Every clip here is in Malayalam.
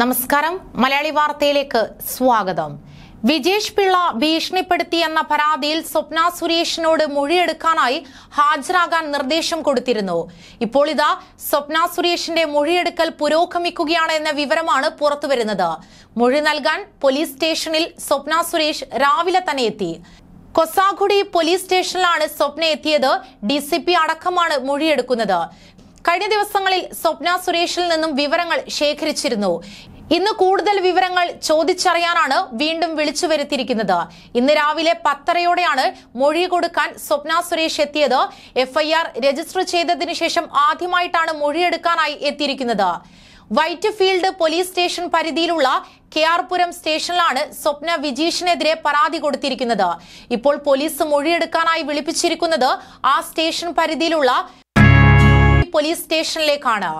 നമസ്കാരം മലയാളി വാർത്തയിലേക്ക് സ്വാഗതം വിജേഷ് പിള്ള ഭീഷണിപ്പെടുത്തിയെന്ന പരാതിയിൽ സ്വപ്ന സുരേഷിനോട് മൊഴിയെടുക്കാനായി ഹാജരാകാൻ നിർദ്ദേശം കൊടുത്തിരുന്നു ഇപ്പോൾ ഇതാ സ്വപ്ന സുരേഷിന്റെ മൊഴിയെടുക്കൽ പുരോഗമിക്കുകയാണ് എന്ന വിവരമാണ് പുറത്തുവരുന്നത് മൊഴി നൽകാൻ പോലീസ് സ്റ്റേഷനിൽ സ്വപ്ന സുരേഷ് രാവിലെ തന്നെ എത്തി കൊസാഗുഡി പോലീസ് സ്റ്റേഷനിലാണ് സ്വപ്ന എത്തിയത് ഡി സി പി അടക്കമാണ് മൊഴിയെടുക്കുന്നത് കഴിഞ്ഞ ദിവസങ്ങളിൽ സ്വപ്ന സുരേഷിൽ നിന്നും വിവരങ്ങൾ ശേഖരിച്ചിരുന്നു ഇന്ന് കൂടുതൽ വിവരങ്ങൾ ചോദിച്ചറിയാനാണ് വീണ്ടും വിളിച്ചു വരുത്തിയിരിക്കുന്നത് ഇന്ന് രാവിലെ പത്തരയോടെയാണ് മൊഴി കൊടുക്കാൻ സ്വപ്ന സുരേഷ് എത്തിയത് എഫ്ഐആർ രജിസ്റ്റർ ചെയ്തതിനു ശേഷം ആദ്യമായിട്ടാണ് മൊഴിയെടുക്കാനായി എത്തിയിരിക്കുന്നത് വൈറ്റ് ഫീൽഡ് പോലീസ് സ്റ്റേഷൻ പരിധിയിലുള്ള കെ ആർപുരം സ്റ്റേഷനിലാണ് സ്വപ്ന വിജീഷിനെതിരെ പരാതി കൊടുത്തിരിക്കുന്നത് ഇപ്പോൾ പോലീസ് മൊഴിയെടുക്കാനായി വിളിപ്പിച്ചിരിക്കുന്നത് ആ സ്റ്റേഷൻ പരിധിയിലുള്ള പോലീസ് സ്റ്റേഷനിലേക്കാണ്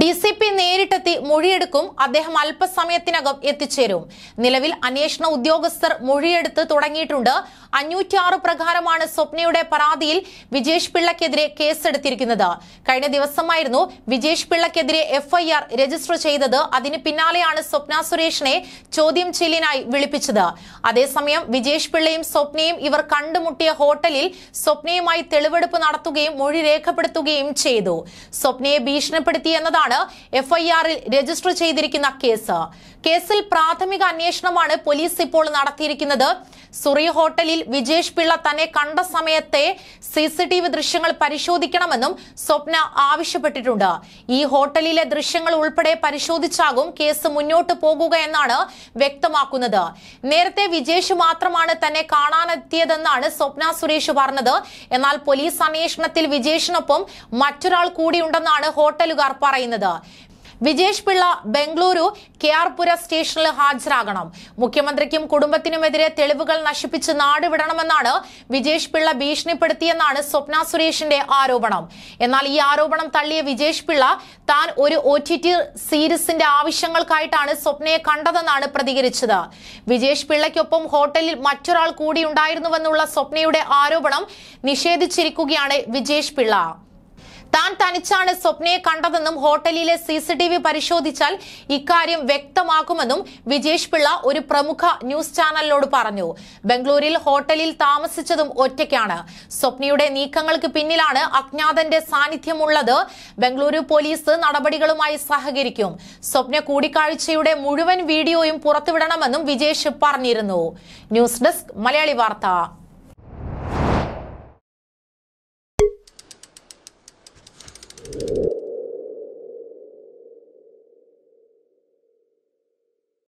ഡി സി പി നേരിട്ടെത്തി മൊഴിയെടുക്കും അദ്ദേഹം അല്പസമയത്തിനകം എത്തിച്ചേരും നിലവിൽ അന്വേഷണ ഉദ്യോഗസ്ഥർ മൊഴിയെടുത്ത് തുടങ്ങിയിട്ടുണ്ട് അഞ്ഞൂറ്റിയാറ് പ്രകാരമാണ് സ്വപ്നയുടെ പരാതിയിൽ വിജേഷ് പിള്ളക്കെതിരെ കേസെടുത്തിരിക്കുന്നത് കഴിഞ്ഞ ദിവസമായിരുന്നു വിജേഷ് പിള്ളക്കെതിരെ എഫ്ഐആർ രജിസ്റ്റർ ചെയ്തത് അതിന് പിന്നാലെയാണ് സ്വപ്ന സുരേഷിനെ ചോദ്യം ചെയ്യലിനായി വിളിപ്പിച്ചത് അതേസമയം വിജേഷ് പിള്ളയും സ്വപ്നയും ഇവർ കണ്ടുമുട്ടിയ ഹോട്ടലിൽ സ്വപ്നയുമായി തെളിവെടുപ്പ് നടത്തുകയും മൊഴി രേഖപ്പെടുത്തുകയും ചെയ്തു സ്വപ്നയെ ഭീഷണിപ്പെടുത്തി എന്നതാണ് എന്നാണ് എഫ്ഐആറിൽ രജിസ്റ്റർ ചെയ്തിരിക്കുന്ന കേസ് കേസിൽ പ്രാഥമിക അന്വേഷണമാണ് പോലീസ് ഇപ്പോൾ നടത്തിയിരിക്കുന്നത് സുറി ഹോട്ടലിൽ വിജേഷ് പിള്ള തന്നെ കണ്ട സമയത്തെ സി ദൃശ്യങ്ങൾ പരിശോധിക്കണമെന്നും സ്വപ്ന ആവശ്യപ്പെട്ടിട്ടുണ്ട് ഈ ഹോട്ടലിലെ ദൃശ്യങ്ങൾ ഉൾപ്പെടെ പരിശോധിച്ചാകും കേസ് മുന്നോട്ട് പോകുക എന്നാണ് വ്യക്തമാക്കുന്നത് നേരത്തെ വിജേഷ് മാത്രമാണ് തന്നെ കാണാനെത്തിയതെന്നാണ് സ്വപ്ന സുരേഷ് പറഞ്ഞത് എന്നാൽ പോലീസ് അന്വേഷണത്തിൽ വിജേഷിനൊപ്പം മറ്റൊരാൾ കൂടിയുണ്ടെന്നാണ് ഹോട്ടലുകാർ പറയുന്നത് വിജേഷ് പിള്ള ബംഗളൂരു കെ പുര സ്റ്റേഷനിൽ ഹാജരാകണം മുഖ്യമന്ത്രിക്കും കുടുംബത്തിനുമെതിരെ തെളിവുകൾ നശിപ്പിച്ച് നാടുവിടണമെന്നാണ് വിജേഷ് പിള്ള ഭീഷണിപ്പെടുത്തിയെന്നാണ് സ്വപ്ന സുരേഷിന്റെ ആരോപണം എന്നാൽ ഈ ആരോപണം തള്ളിയ വിജേഷ് പിള്ള താൻ ഒരു ഒ സീരീസിന്റെ ആവശ്യങ്ങൾക്കായിട്ടാണ് സ്വപ്നയെ കണ്ടതെന്നാണ് പ്രതികരിച്ചത് വിജേഷ് പിള്ളയ്ക്കൊപ്പം ഹോട്ടലിൽ മറ്റൊരാൾ കൂടി ഉണ്ടായിരുന്നുവെന്നുള്ള സ്വപ്നയുടെ ആരോപണം നിഷേധിച്ചിരിക്കുകയാണ് വിജേഷ് പിള്ള താൻ തനിച്ചാണ് സ്വപ്നയെ കണ്ടതെന്നും ഹോട്ടലിലെ സി സി ടി വി പരിശോധിച്ചാൽ ഇക്കാര്യം വ്യക്തമാക്കുമെന്നും വിജേഷ് പിള്ള ഒരു പ്രമുഖ ന്യൂസ് ചാനലിനോട് പറഞ്ഞു ബംഗളൂരിൽ ഹോട്ടലിൽ താമസിച്ചതും ഒറ്റയ്ക്കാണ് സ്വപ്നയുടെ നീക്കങ്ങൾക്ക് പിന്നിലാണ് അജ്ഞാതന്റെ സാന്നിധ്യമുള്ളത് ബംഗളൂരു പോലീസ് നടപടികളുമായി സഹകരിക്കും സ്വപ്ന കൂടിക്കാഴ്ചയുടെ മുഴുവൻ വീഡിയോയും പുറത്തുവിടണമെന്നും വിജേഷ് പറഞ്ഞിരുന്നു ന്യൂസ് ഡെസ്ക് മലയാളി വാർത്ത